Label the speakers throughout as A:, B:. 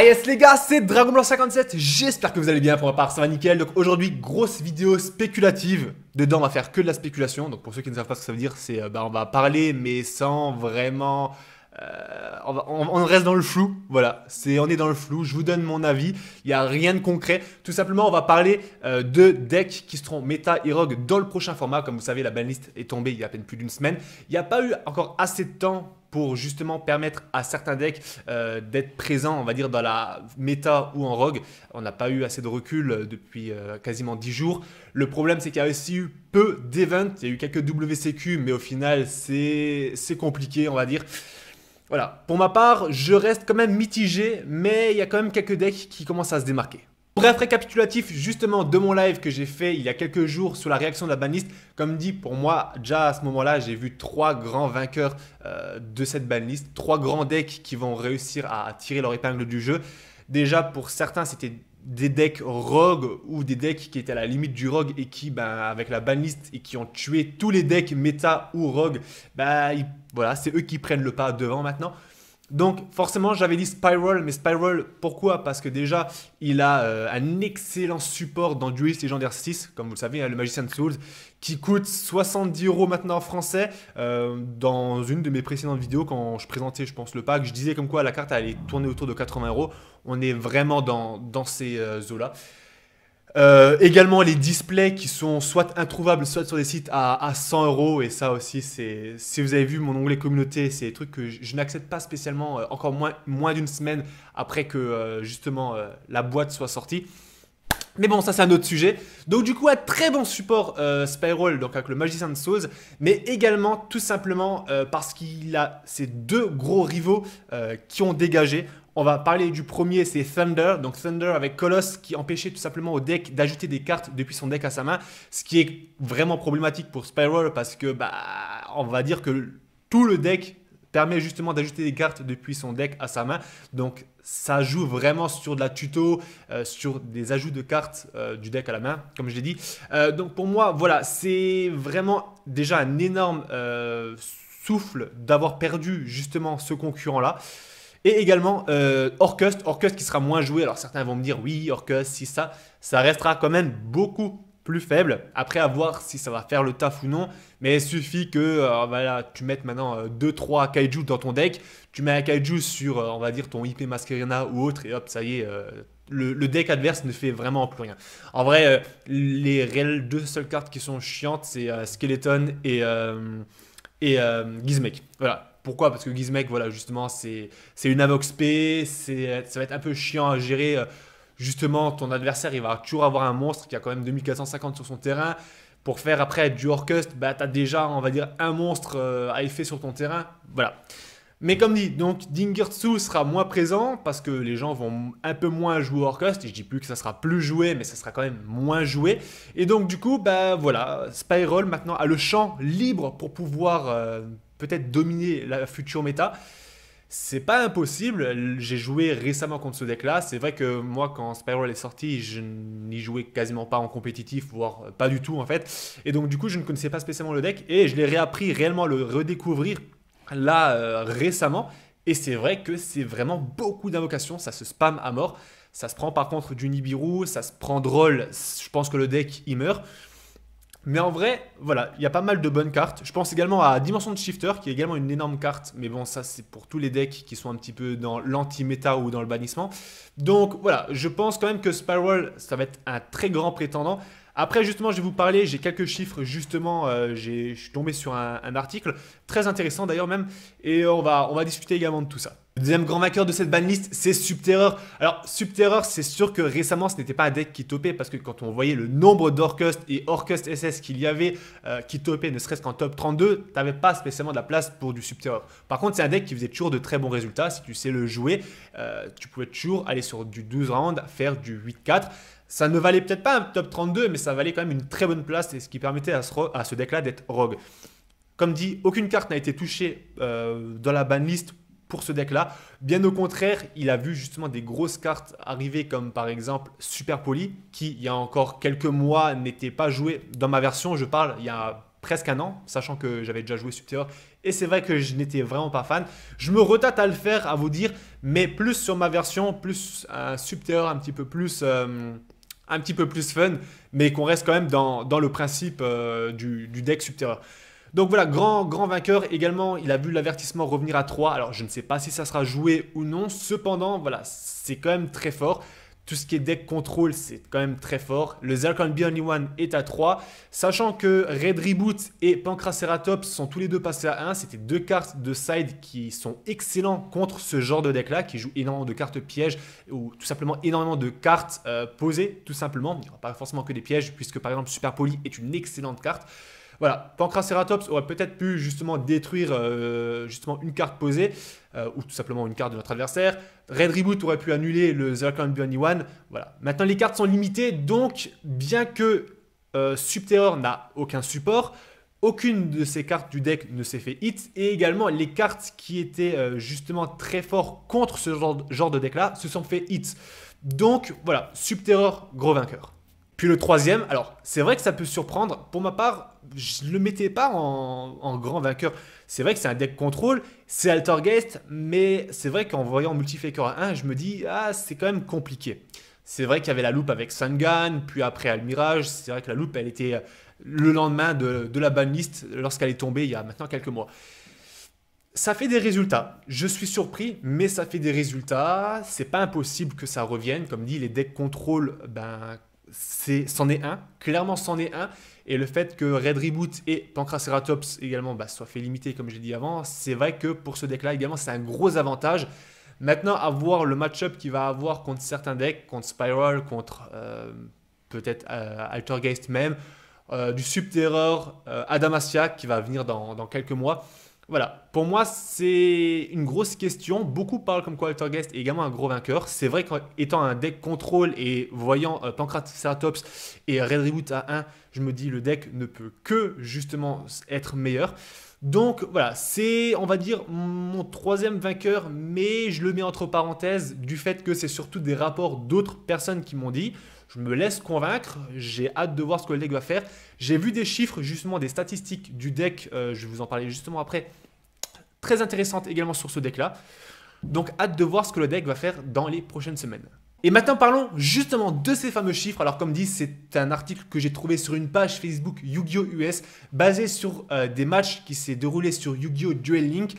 A: Ah yes les gars, c'est Dragon 57, j'espère que vous allez bien pour ma part, ça va nickel. Donc aujourd'hui, grosse vidéo spéculative. Dedans, on va faire que de la spéculation. Donc pour ceux qui ne savent pas ce que ça veut dire, c'est euh, bah, on va parler mais sans vraiment... Euh, on, reste dans le flou, voilà, c'est on est dans le flou, je vous donne mon avis, il n'y a rien de concret, tout simplement on va parler euh, de decks qui seront méta et rogue dans le prochain format, comme vous savez la banlist est tombée il y a à peine plus d'une semaine, il n'y a pas eu encore assez de temps pour justement permettre à certains decks euh, d'être présents, on va dire, dans la méta ou en rogue. On n'a pas eu assez de recul euh, depuis euh, quasiment 10 jours. Le problème, c'est qu'il y a aussi eu peu d'events. Il y a eu quelques WCQ, mais au final, c'est compliqué, on va dire. Voilà, pour ma part, je reste quand même mitigé, mais il y a quand même quelques decks qui commencent à se démarquer. Bref, récapitulatif justement de mon live que j'ai fait il y a quelques jours sur la réaction de la banliste Comme dit, pour moi, déjà à ce moment-là, j'ai vu trois grands vainqueurs euh, de cette banliste trois grands decks qui vont réussir à tirer leur épingle du jeu. Déjà, pour certains, c'était des decks rogue ou des decks qui étaient à la limite du rogue et qui, ben, avec la banliste et qui ont tué tous les decks méta ou rogue, ben, voilà, c'est eux qui prennent le pas devant maintenant. Donc forcément j'avais dit Spiral, mais Spiral pourquoi Parce que déjà il a euh, un excellent support dans Duelist Legendaire 6, comme vous le savez, hein, le magician Souls, qui coûte 70 euros maintenant en français. Euh, dans une de mes précédentes vidéos, quand je présentais je pense le pack, je disais comme quoi la carte allait tourner autour de 80 euros. On est vraiment dans, dans ces zones euh, là euh, également les displays qui sont soit introuvables, soit sur des sites à, 100 euros. Et ça aussi, c'est si vous avez vu mon onglet communauté, c'est des trucs que je, n'accepte pas spécialement, euh, encore moins, moins d'une semaine après que euh, justement la boîte soit sortie. Mais bon, ça c'est un autre sujet. Donc du coup, un très bon support Spyroll donc avec le Magicien de Sauce, mais également tout simplement parce qu'il a ces deux gros rivaux qui ont dégagé. On va parler du premier, c'est Thunder. Donc Thunder avec Colosse qui empêchait tout simplement au deck d'ajouter des cartes depuis son deck à sa main, ce qui est vraiment problématique pour Spiral parce que bah on va dire que tout le deck permet justement d'ajouter des cartes depuis son deck à sa main. Donc ça joue vraiment sur de la tuto, euh, sur des ajouts de cartes euh, du deck à la main, comme je l'ai dit. Euh, donc pour moi, voilà, c'est vraiment déjà un énorme souffle d'avoir perdu justement ce concurrent-là. Et également euh, Orcust, qui sera moins joué. Alors certains vont me dire oui, Orcust, si ça, ça restera quand même beaucoup plus faible. Après, à voir si ça va faire le taf ou non. Mais il suffit que euh, ah, voilà, tu mettes maintenant 2-3 euh, kaiju dans ton deck. Tu mets un kaiju sur, euh, on va dire, ton IP Mascarina ou autre. Et hop, ça y est, le, deck adverse ne fait vraiment plus rien. En vrai, les réelles deux seules cartes qui sont chiantes, c'est Skeleton et, et Gizmek. Voilà, pourquoi Parce que Gizmek, voilà, justement, c'est une Avox P, ça va être un peu chiant à gérer. Euh, justement, ton adversaire, il va toujours avoir un monstre qui a quand même 2450 sur son terrain. Pour faire après du Orcust, bah, tu as déjà, on va dire, un monstre euh, à effet sur ton terrain. Voilà. Mais comme dit, donc Dingertsu sera moins présent parce que les gens vont un peu moins jouer Horcust. Et je dis plus que ça sera plus joué, mais ça sera quand même moins joué. Et donc du coup, bah voilà, Spyroll maintenant a le champ libre pour pouvoir euh, peut-être dominer la future méta. C'est pas impossible, j'ai joué récemment contre ce deck-là, c'est vrai que moi quand Spiral est sorti, je n'y jouais quasiment pas en compétitif, voire pas du tout en fait, et donc du coup je ne connaissais pas spécialement le deck, et je l'ai réappris réellement le redécouvrir là euh, récemment, et c'est vrai que c'est vraiment beaucoup d'invocations, ça se spamme à mort, ça se prend par contre du Nibiru, ça se prend drôle, je pense que le deck il meurt, mais en vrai, voilà, il y a pas mal de bonnes cartes. Je pense également à Dimension de Shifter, qui est également une énorme carte. Mais bon, ça, c'est pour tous les decks qui sont un petit peu dans l'anti-méta ou dans le bannissement. Donc voilà, je pense quand même que Spiral, ça va être un très grand prétendant. Après, justement, je vais vous parler, j'ai quelques chiffres, justement, euh, je suis tombé sur un, article, très intéressant d'ailleurs même, et on va, on va discuter également de tout ça. Le deuxième grand vainqueur de cette banlist, c'est Subterreur. Alors, Subterreur, c'est sûr que récemment, ce n'était pas un deck qui topait parce que quand on voyait le nombre d'Orcust et Orcust SS qu'il y avait euh, qui topait, ne serait-ce qu'en top 32, tu n'avais pas spécialement de la place pour du Subterreur. Par contre, c'est un deck qui faisait toujours de très bons résultats. Si tu sais le jouer, euh, tu pouvais toujours aller sur du 12 rounds, faire du 8-4. Ça ne valait peut-être pas un top 32, mais ça valait quand même une très bonne place, et ce qui permettait à ce, à deck-là d'être rogue. Comme dit, aucune carte n'a été touchée euh, dans la banlist pour ce deck-là. Bien au contraire, il a vu justement des grosses cartes arriver, comme par exemple Super Poly, qui il y a encore quelques mois n'était pas joué. Dans ma version, je parle, il y a presque un an, sachant que j'avais déjà joué Subterror, et c'est vrai que je n'étais vraiment pas fan. Je me retâte à le faire, à vous dire, mais plus sur ma version, plus un Subterror un petit peu plus... Euh, un petit peu plus fun, mais qu'on reste quand même dans, le principe euh, du, deck subterreur. Donc voilà, grand, grand vainqueur également, il a vu l'avertissement revenir à 3, alors je ne sais pas si ça sera joué ou non, cependant, voilà, c'est quand même très fort. Tout ce qui est deck contrôle, c'est quand même très fort. Le Zircon Be Only One est à 3. Sachant que Red Reboot et Pancraceratops sont tous les deux passés à 1. C'était deux cartes de side qui sont excellents contre ce genre de deck-là, qui joue énormément de cartes pièges ou tout simplement énormément de cartes euh, posées, tout simplement. Il n'y aura pas forcément que des pièges, puisque par exemple Super Poly est une excellente carte. Voilà, Pancraceratops aurait peut-être pu justement détruire euh, justement une carte posée, euh, ou tout simplement une carte de notre adversaire. Red Reboot aurait pu annuler le Beyond Bunny One. Voilà. Maintenant, les cartes sont limitées, donc bien que euh, Subterror n'a aucun support, aucune de ces cartes du deck ne s'est fait hit. Et également, les cartes qui étaient justement très fortes contre ce genre, genre de deck-là se sont fait hit. Donc voilà, Subterror, gros vainqueur. Puis le troisième, alors c'est vrai que ça peut surprendre. Pour ma part, je ne le mettais pas en, grand vainqueur. C'est vrai que c'est un deck contrôle, c'est Altergeist, mais c'est vrai qu'en voyant Multifaker à 1, je me dis, ah, c'est quand même compliqué. C'est vrai qu'il y avait la loupe avec Sangan, puis après Almirage. C'est vrai que la loupe, elle était euh, le lendemain de, la banlist lorsqu'elle est tombée il y a maintenant quelques mois. Ça fait des résultats. Je suis surpris, mais ça fait des résultats. C'est pas impossible que ça revienne. Comme dit, les decks contrôle, ben, c'en est, un, clairement c'en est un. Et le fait que Red Reboot et Pancraceratops également bah, soient fait limiter, comme j'ai dit avant, c'est vrai que pour ce deck-là également, c'est un gros avantage. Maintenant, avoir le match-up qu'il va avoir contre certains decks, contre Spiral, contre euh, peut-être euh, Altergeist même, euh, du Subterror, Adamastia qui va venir dans quelques mois. Voilà, pour moi c'est une grosse question. Beaucoup parlent comme quoi Guest est également un gros vainqueur. C'est vrai qu'étant un deck contrôle et voyant euh, Pancrat, Ceratops et Red Reboot à 1, je me dis le deck ne peut que justement être meilleur. Donc voilà, c'est on va dire mon troisième vainqueur, mais je le mets entre parenthèses du fait que c'est surtout des rapports d'autres personnes qui m'ont dit. Je me laisse convaincre. J'ai hâte de voir ce que le deck va faire. J'ai vu des chiffres, justement, des statistiques du deck. Euh, je vais vous en parler justement après. Très intéressantes également sur ce deck-là. Donc, hâte de voir ce que le deck va faire dans les prochaines semaines. Et maintenant parlons justement de ces fameux chiffres. Alors comme dit, c'est un article que j'ai trouvé sur une page Facebook Yu-Gi-Oh! US basé sur euh, des matchs qui s'est déroulé sur Yu-Gi-Oh! Duel Link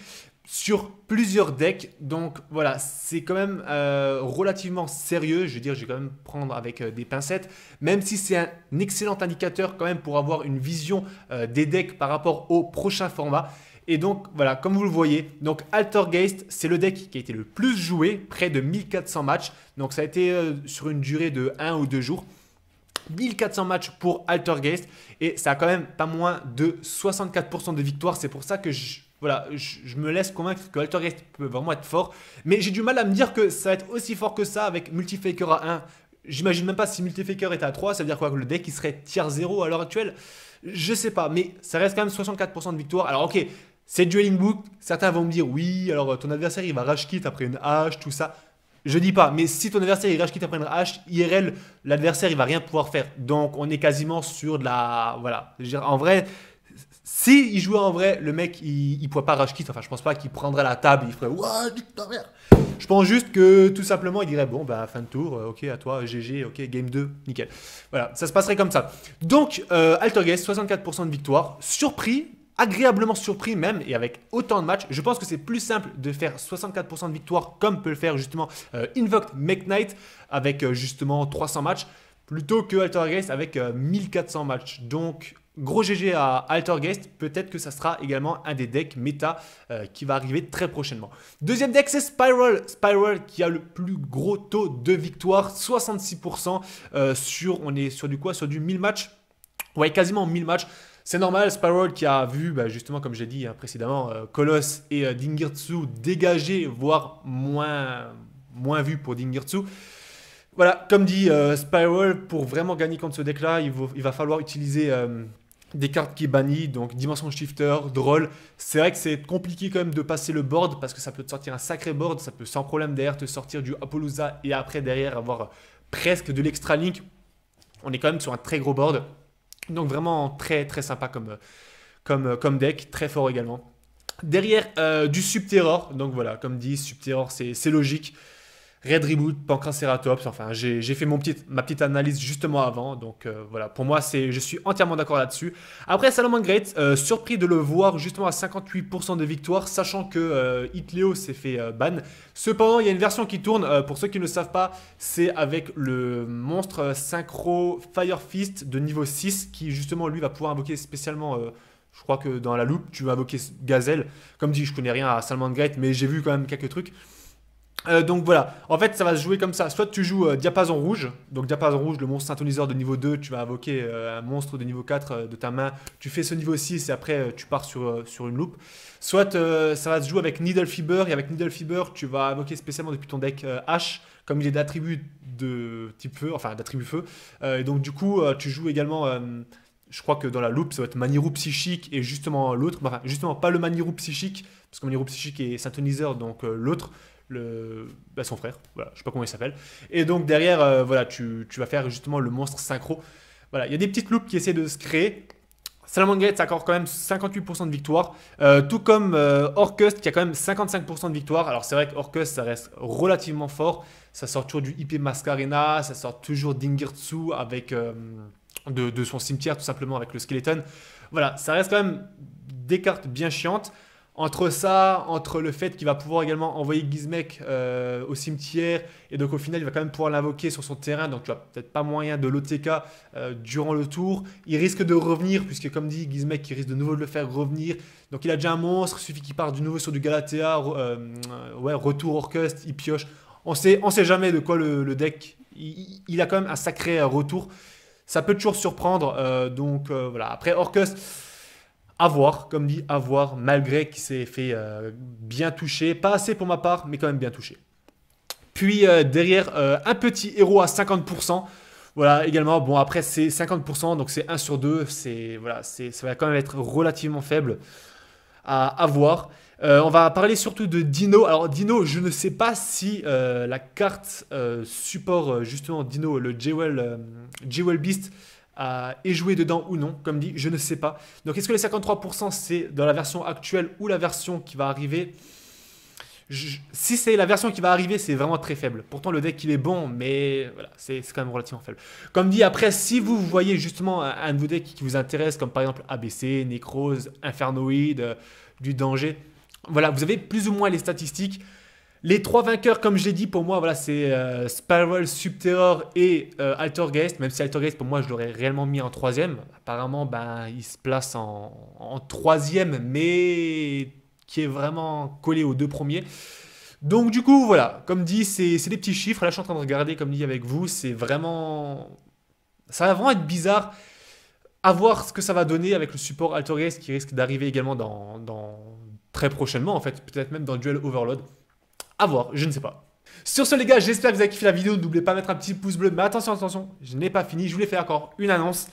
A: sur plusieurs decks. Donc voilà, c'est quand même euh, relativement sérieux. Je veux dire, je vais quand même prendre avec euh, des pincettes, même si c'est un excellent indicateur quand même pour avoir une vision euh, des decks par rapport au prochain format. Et donc voilà, comme vous le voyez, donc Altergeist, c'est le deck qui a été le plus joué, près de 1400 matchs. Donc ça a été sur une durée de 1 ou 2 jours. 1400 matchs pour Altergeist et ça a quand même pas moins de 64% de victoires. C'est pour ça que je voilà, je, me laisse convaincre que Altergeist peut vraiment être fort. Mais j'ai du mal à me dire que ça va être aussi fort que ça avec Multifaker à 1. J'imagine même pas si Multifaker est à 3, ça veut dire quoi que le deck il serait tier 0 à l'heure actuelle Je sais pas, mais ça reste quand même 64% de victoire. Alors ok, c'est Dueling Book, certains vont me dire oui, alors ton adversaire il va rage kit après une hache, tout ça. Je dis pas, mais si ton adversaire il rage kit après une hache, IRL, l'adversaire il va rien pouvoir faire. Donc on est quasiment sur de la. Voilà. je veux dire, En vrai, si il jouait en vrai, le mec, il, ne pourrait pas rage Enfin, je pense pas qu'il prendrait la table, il ferait Ouah, Je pense juste que tout simplement, il dirait Bon, bah, fin de tour, euh, ok, à toi, GG, ok, game 2, nickel. Voilà, ça se passerait comme ça. Donc, euh, Altergeist, 64% de victoire, surpris, agréablement surpris même, et avec autant de matchs, je pense que c'est plus simple de faire 64% de victoire comme peut le faire justement euh, Invoked avec justement 300 matchs plutôt que Altergeist avec 1400 matchs. Donc, Gros GG à Altergeist, peut-être que ça sera également un des decks méta euh, qui va arriver très prochainement. Deuxième deck, c'est Spiral. Spiral qui a le plus gros taux de victoire, 66% euh, sur, on est sur du quoi Sur du 1000 matchs Ouais, quasiment 1000 matchs. C'est normal, Spiral qui a vu, bah, justement, comme j'ai dit hein, précédemment, Coloss euh, Colosse et Dingirtsu dégagés, voire moins, moins vu pour Dingirtsu. Voilà, comme dit Spiral, pour vraiment gagner contre ce deck-là, il, va falloir utiliser des cartes qui bannit donc Dimension Shifter, drôle C'est vrai que c'est compliqué quand même de passer le board parce que ça peut te sortir un sacré board, ça peut sans problème derrière te sortir du apolloza et après derrière avoir presque de l'extra link. On est quand même sur un très gros board. Donc vraiment très très sympa comme, comme, comme deck, très fort également. Derrière euh, du Subterror, donc voilà, comme dit, Subterror c'est logique. Red Reboot, Pancraceratops, enfin j'ai fait mon ma petite analyse justement avant, donc euh, voilà, pour moi c'est, je suis entièrement d'accord là-dessus. Après Salomon Great, euh, surpris de le voir justement à 58% de victoire, sachant que Hitleo euh, s'est fait ban. Cependant, il y a une version qui tourne, pour ceux qui ne le savent pas, c'est avec le monstre synchro Fire Fist de niveau 6, qui justement lui va pouvoir invoquer spécialement... je crois que dans la loupe, tu vas invoquer Gazelle. Comme dit, je connais rien à Salomon Great, mais j'ai vu quand même quelques trucs. Euh, donc voilà, en fait ça va se jouer comme ça, soit tu joues euh, diapason rouge, donc diapason rouge, le monstre syntoniseur de niveau 2, tu vas invoquer euh, un monstre de niveau 4 de ta main, tu fais ce niveau 6 et après tu pars sur, sur une loupe, soit ça va se jouer avec Needle Fever, et avec Needle Fever tu vas invoquer spécialement depuis ton deck H, comme il est d'attribut de type feu, enfin d'attribut feu, et donc du coup tu joues également je crois que dans la loupe, ça va être Manirou psychique et justement l'autre, enfin justement pas le Manirou psychique, parce que Manirou psychique est syntoniseur, donc l'autre, le, bah, son frère, voilà, je sais pas comment il s'appelle. Et donc derrière, euh, voilà, tu, vas faire justement le monstre synchro. Voilà, il y a des petites loupes qui essaient de se créer. Salamon ça accorde quand même 58% de victoire, euh, tout comme euh, qui a quand même 55% de victoire. Alors c'est vrai que Orcust, ça reste relativement fort. Ça sort toujours du IP Mascarena, ça sort toujours d'Ingirtsu avec euh, de, son cimetière tout simplement avec le skeleton. Voilà, ça reste quand même des cartes bien chiantes entre ça, entre le fait qu'il va pouvoir également envoyer Gizmek euh, au cimetière, et donc au final, il va quand même pouvoir l'invoquer sur son terrain, donc tu n'as peut-être pas moyen de l'OTK euh, durant le tour. Il risque de revenir, puisque comme dit Gizmek, il risque de nouveau de le faire revenir. Donc il a déjà un monstre, suffit qu'il parte du nouveau sur du Galatea, euh, ouais, retour Orkust, il pioche. On sait, on sait jamais de quoi le, deck, il, a quand même un sacré retour. Ça peut toujours surprendre, donc voilà. Après Orkust avoir, comme dit, avoir, malgré qu'il s'est fait euh, bien toucher. Pas assez pour ma part, mais quand même bien touché. Puis euh, derrière, euh, un petit héros à 50%. Voilà, également, bon, après, c'est 50%, donc c'est 1 sur 2. C'est, voilà, ça va quand même être relativement faible à avoir. on va parler surtout de Dino. Alors, Dino, je ne sais pas si la carte support, justement, Dino, le Jewel, Jewel Beast, et jouer dedans ou non. Comme dit, je ne sais pas. Donc est-ce que les 53% c'est dans la version actuelle ou la version qui va arriver si c'est la version qui va arriver, c'est vraiment très faible. Pourtant, le deck, il est bon, mais voilà, c'est quand même relativement faible. Comme dit, après, si vous voyez justement un, de vos decks qui vous intéresse, comme par exemple ABC, Necrose, Infernoïde, euh, du danger, voilà, vous avez plus ou moins les statistiques. Les trois vainqueurs, comme j'ai dit, pour moi, voilà, c'est euh, Spiral, Subterror et euh, Altergeist. Même si Altergeist, pour moi, je l'aurais réellement mis en troisième. Apparemment, ben, il se place en, troisième, mais qui est vraiment collé aux deux premiers. Donc du coup, voilà, comme dit, c'est des petits chiffres. Là, je suis en train de regarder, comme dit avec vous, c'est vraiment... Ça va vraiment être bizarre à voir ce que ça va donner avec le support Altergeist qui risque d'arriver également dans, très prochainement, en fait, peut-être même dans duel Overload. A voir, je ne sais pas. Sur ce les gars, j'espère que vous avez kiffé la vidéo, n'oubliez pas de mettre un petit pouce bleu, mais attention, attention, je n'ai pas fini, je voulais faire encore une annonce.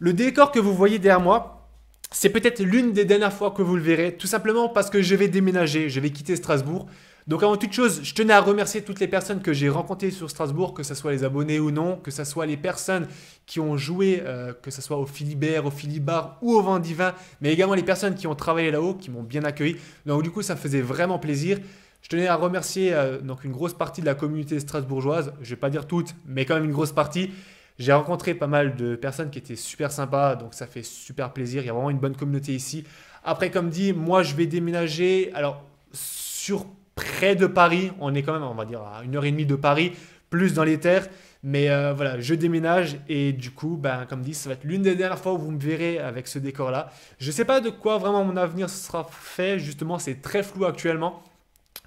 A: Le décor que vous voyez derrière moi, c'est peut-être l'une des dernières fois que vous le verrez, tout simplement parce que je vais déménager, je vais quitter Strasbourg. Donc avant toute chose, je tenais à remercier toutes les personnes que j'ai rencontrées sur Strasbourg, que ce soit les abonnés ou non, que ce soit les personnes qui ont joué, euh, que ce soit au Philibert, au Philibar ou au Vent Divin, mais également les personnes qui ont travaillé là-haut, qui m'ont bien accueilli. Donc du coup, ça me faisait vraiment plaisir. Je tenais à remercier euh, donc une grosse partie de la communauté strasbourgeoise, je ne vais pas dire toute, mais quand même une grosse partie. J'ai rencontré pas mal de personnes qui étaient super sympas, donc ça fait super plaisir. Il y a vraiment une bonne communauté ici. Après, comme dit, moi je vais déménager. Alors, sur près de Paris, on est quand même, on va dire, à une heure et demie de Paris, plus dans les terres. Mais euh, voilà, je déménage et du coup, ben, comme dit, ça va être l'une des dernières fois où vous me verrez avec ce décor-là. Je ne sais pas de quoi vraiment mon avenir sera fait, justement, c'est très flou actuellement.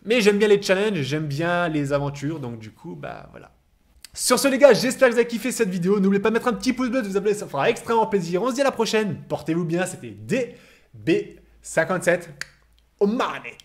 A: Mais j'aime bien les challenges, j'aime bien les aventures, donc du coup, bah voilà. Sur ce les gars, j'espère que vous avez kiffé cette vidéo. N'oubliez pas de mettre un petit pouce bleu, de vous abonner, ça fera extrêmement plaisir. On se dit à la prochaine. Portez-vous bien, c'était DB57. Au marnet.